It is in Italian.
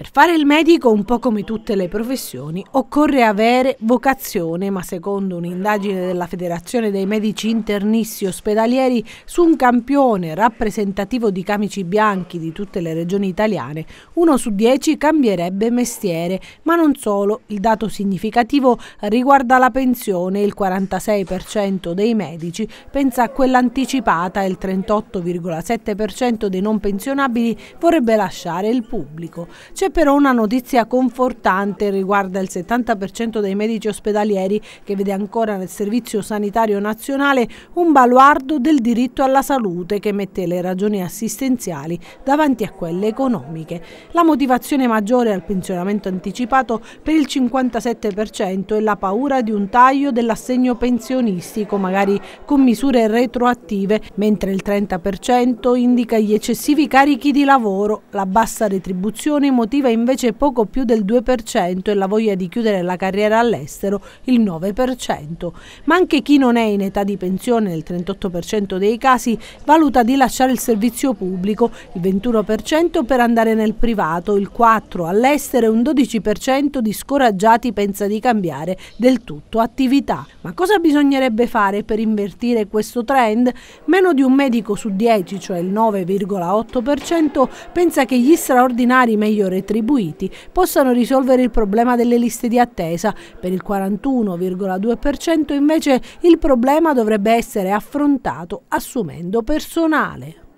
Per fare il medico, un po' come tutte le professioni, occorre avere vocazione, ma secondo un'indagine della Federazione dei Medici Internissi Ospedalieri su un campione rappresentativo di camici bianchi di tutte le regioni italiane, uno su dieci cambierebbe mestiere, ma non solo. Il dato significativo riguarda la pensione, il 46% dei medici pensa a quella anticipata e il 38,7% dei non pensionabili vorrebbe lasciare il pubblico. C'è però una notizia confortante riguarda il 70% dei medici ospedalieri che vede ancora nel Servizio Sanitario Nazionale un baluardo del diritto alla salute che mette le ragioni assistenziali davanti a quelle economiche. La motivazione maggiore al pensionamento anticipato per il 57% è la paura di un taglio dell'assegno pensionistico, magari con misure retroattive, mentre il 30% indica gli eccessivi carichi di lavoro, la bassa retribuzione motivata arriva invece poco più del 2% e la voglia di chiudere la carriera all'estero il 9%. Ma anche chi non è in età di pensione nel 38% dei casi valuta di lasciare il servizio pubblico, il 21% per andare nel privato, il 4% all'estero e un 12% di scoraggiati pensa di cambiare del tutto attività. Ma cosa bisognerebbe fare per invertire questo trend? Meno di un medico su 10, cioè il 9,8%, pensa che gli straordinari meglio retribuiti attribuiti possano risolvere il problema delle liste di attesa. Per il 41,2% invece il problema dovrebbe essere affrontato assumendo personale.